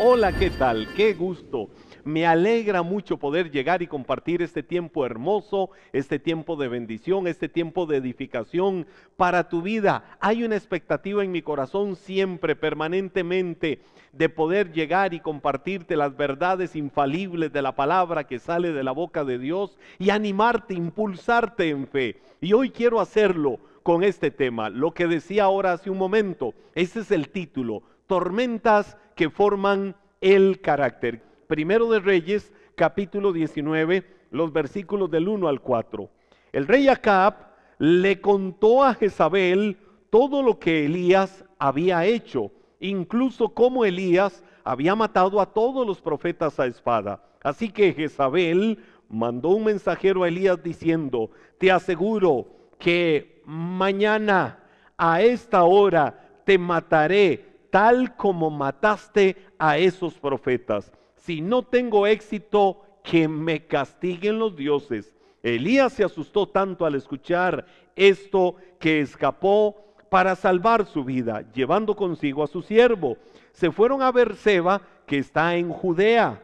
Hola, ¿qué tal? Qué gusto. Me alegra mucho poder llegar y compartir este tiempo hermoso, este tiempo de bendición, este tiempo de edificación para tu vida. Hay una expectativa en mi corazón siempre, permanentemente, de poder llegar y compartirte las verdades infalibles de la palabra que sale de la boca de Dios y animarte, impulsarte en fe. Y hoy quiero hacerlo con este tema, lo que decía ahora hace un momento. Ese es el título, Tormentas que forman el carácter. Primero de Reyes, capítulo 19, los versículos del 1 al 4. El rey Acab le contó a Jezabel todo lo que Elías había hecho, incluso cómo Elías había matado a todos los profetas a espada. Así que Jezabel mandó un mensajero a Elías diciendo, te aseguro que mañana a esta hora te mataré tal como mataste a esos profetas. Si no tengo éxito, que me castiguen los dioses. Elías se asustó tanto al escuchar esto que escapó para salvar su vida, llevando consigo a su siervo. Se fueron a Seba que está en Judea,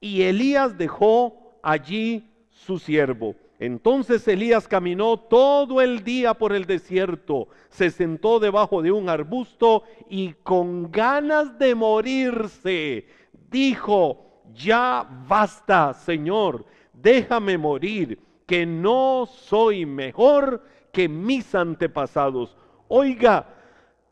y Elías dejó allí su siervo. Entonces Elías caminó todo el día por el desierto, se sentó debajo de un arbusto y con ganas de morirse dijo, ya basta, Señor, déjame morir, que no soy mejor que mis antepasados. Oiga,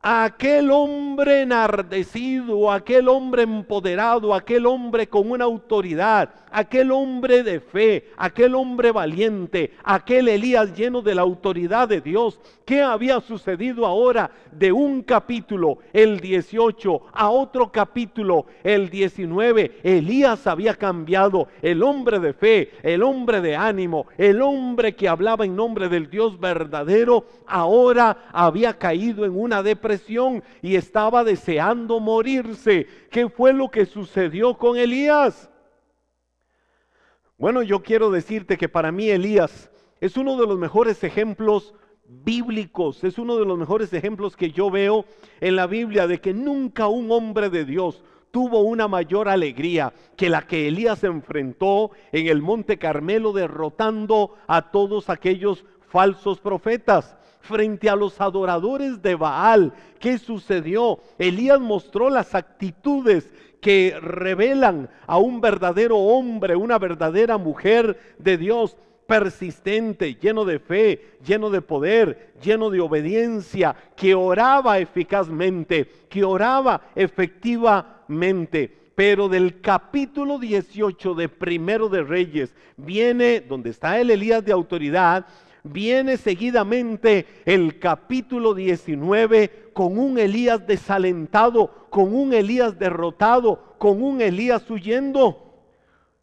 aquel hombre enardecido, aquel hombre empoderado, aquel hombre con una autoridad, aquel hombre de fe, aquel hombre valiente, aquel Elías lleno de la autoridad de Dios. ¿Qué había sucedido ahora de un capítulo, el 18, a otro capítulo, el 19? Elías había cambiado, el hombre de fe, el hombre de ánimo, el hombre que hablaba en nombre del Dios verdadero, ahora había caído en una depresión y estaba deseando morirse. ¿Qué fue lo que sucedió con Elías? Bueno, yo quiero decirte que para mí Elías es uno de los mejores ejemplos bíblicos, es uno de los mejores ejemplos que yo veo en la Biblia de que nunca un hombre de Dios tuvo una mayor alegría que la que Elías enfrentó en el monte Carmelo derrotando a todos aquellos falsos profetas frente a los adoradores de Baal. ¿Qué sucedió? Elías mostró las actitudes que revelan a un verdadero hombre, una verdadera mujer de Dios persistente, lleno de fe, lleno de poder, lleno de obediencia, que oraba eficazmente, que oraba efectivamente. Pero del capítulo 18 de Primero de Reyes viene, donde está el Elías de autoridad, viene seguidamente el capítulo 19 con un Elías desalentado, con un Elías derrotado, con un Elías huyendo.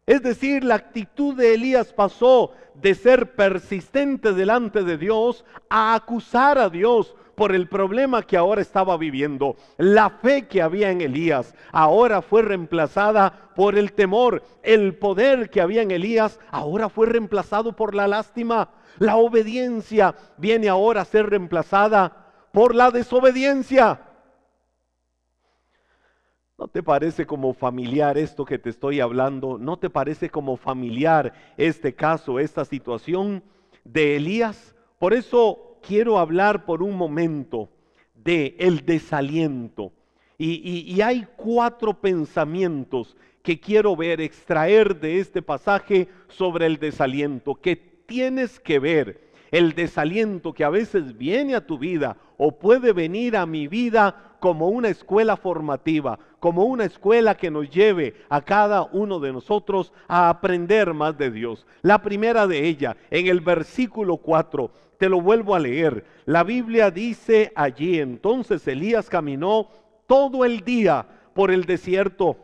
Es decir, la actitud de Elías pasó de ser persistente delante de Dios a acusar a Dios por el problema que ahora estaba viviendo. La fe que había en Elías ahora fue reemplazada por el temor. El poder que había en Elías ahora fue reemplazado por la lástima. La obediencia viene ahora a ser reemplazada por la desobediencia. ¿No te parece como familiar esto que te estoy hablando? ¿No te parece como familiar este caso, esta situación de Elías? Por eso quiero hablar por un momento de el desaliento. Y, hay cuatro pensamientos que quiero ver, extraer de este pasaje sobre el desaliento, que tienes que ver el desaliento que a veces viene a tu vida o puede venir a mi vida como una escuela formativa, como una escuela que nos lleve a cada uno de nosotros a aprender más de Dios. La primera de ella, en el versículo 4, te lo vuelvo a leer. La Biblia dice allí, entonces Elías caminó todo el día por el desierto,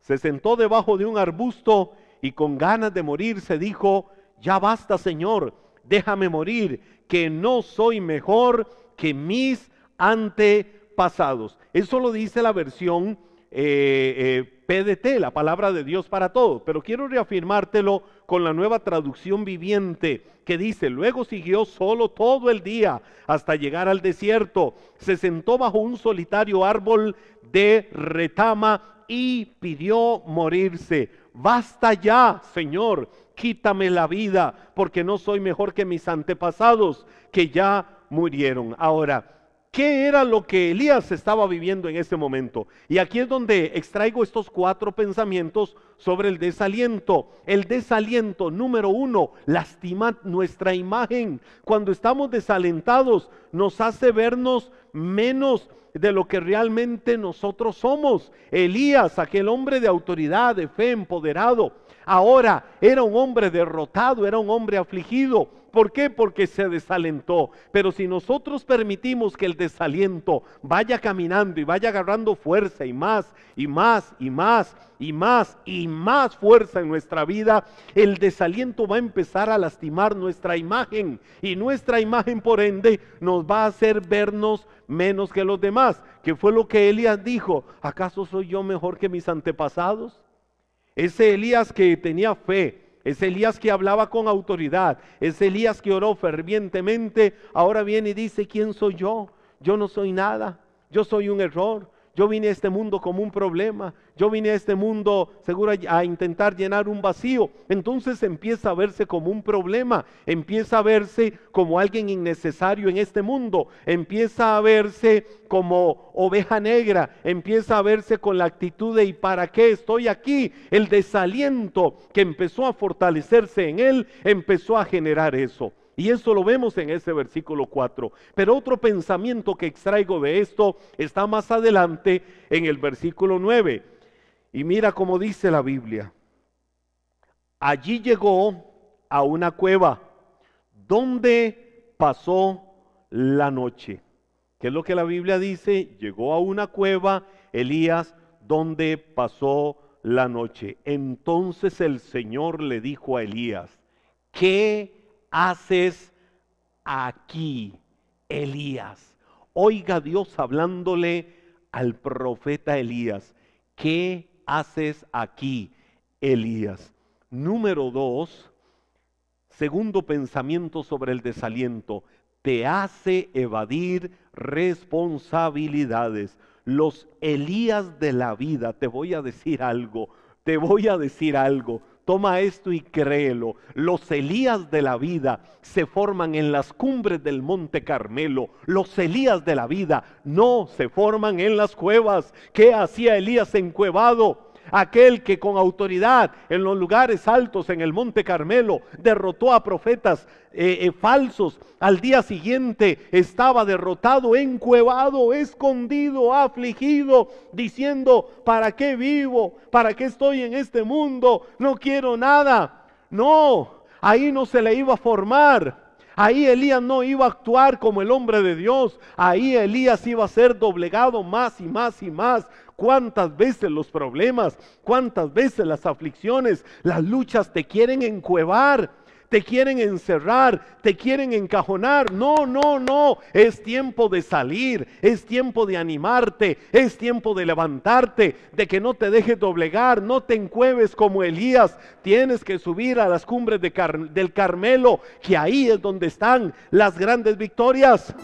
se sentó debajo de un arbusto y con ganas de morir se dijo, ya basta, Señor, déjame morir, que no soy mejor que mis antepasados. Eso lo dice la versión eh, eh, PDT, la palabra de Dios para todos. Pero quiero reafirmártelo con la nueva traducción viviente que dice, luego siguió solo todo el día hasta llegar al desierto. Se sentó bajo un solitario árbol de retama y pidió morirse basta ya, Señor, quítame la vida, porque no soy mejor que mis antepasados que ya murieron. Ahora, ¿Qué era lo que Elías estaba viviendo en ese momento? Y aquí es donde extraigo estos cuatro pensamientos sobre el desaliento. El desaliento, número uno, lastima nuestra imagen. Cuando estamos desalentados, nos hace vernos menos de lo que realmente nosotros somos. Elías, aquel hombre de autoridad, de fe, empoderado, ahora era un hombre derrotado, era un hombre afligido ¿Por qué? Porque se desalentó. Pero si nosotros permitimos que el desaliento vaya caminando y vaya agarrando fuerza y más y más y más y más y más fuerza en nuestra vida, el desaliento va a empezar a lastimar nuestra imagen y nuestra imagen por ende nos va a hacer vernos menos que los demás, que fue lo que Elías dijo, ¿acaso soy yo mejor que mis antepasados? Ese Elías que tenía fe, es Elías que hablaba con autoridad, es Elías que oró fervientemente, ahora viene y dice, ¿quién soy yo? Yo no soy nada, yo soy un error, yo vine a este mundo como un problema. Yo vine a este mundo seguro a intentar llenar un vacío. Entonces empieza a verse como un problema. Empieza a verse como alguien innecesario en este mundo. Empieza a verse como oveja negra. Empieza a verse con la actitud de ¿y para qué estoy aquí? El desaliento que empezó a fortalecerse en él empezó a generar eso. Y eso lo vemos en ese versículo 4. Pero otro pensamiento que extraigo de esto está más adelante en el versículo 9. Y mira cómo dice la Biblia. Allí llegó a una cueva donde pasó la noche. ¿Qué es lo que la Biblia dice? Llegó a una cueva Elías donde pasó la noche. Entonces el Señor le dijo a Elías, ¿qué haces aquí, Elías? Oiga Dios hablándole al profeta Elías, ¿qué haces aquí, Elías? Número dos, segundo pensamiento sobre el desaliento, te hace evadir responsabilidades. Los Elías de la vida, te voy a decir algo, te voy a decir algo Toma esto y créelo. Los Elías de la vida se forman en las cumbres del Monte Carmelo. Los Elías de la vida no se forman en las cuevas. ¿Qué hacía Elías encuevado? aquel que con autoridad en los lugares altos, en el monte Carmelo, derrotó a profetas eh, eh, falsos, al día siguiente estaba derrotado, encuevado, escondido, afligido, diciendo, ¿para qué vivo? ¿Para qué estoy en este mundo? No quiero nada. No, ahí no se le iba a formar Ahí Elías no iba a actuar como el hombre de Dios. Ahí Elías iba a ser doblegado más y más y más. Cuántas veces los problemas, cuántas veces las aflicciones, las luchas te quieren encuevar te quieren encerrar, te quieren encajonar. No, no, no. Es tiempo de salir, es tiempo de animarte, es tiempo de levantarte, de que no te dejes doblegar, no te encueves como Elías. Tienes que subir a las cumbres del Carmelo, que ahí es donde están las grandes victorias.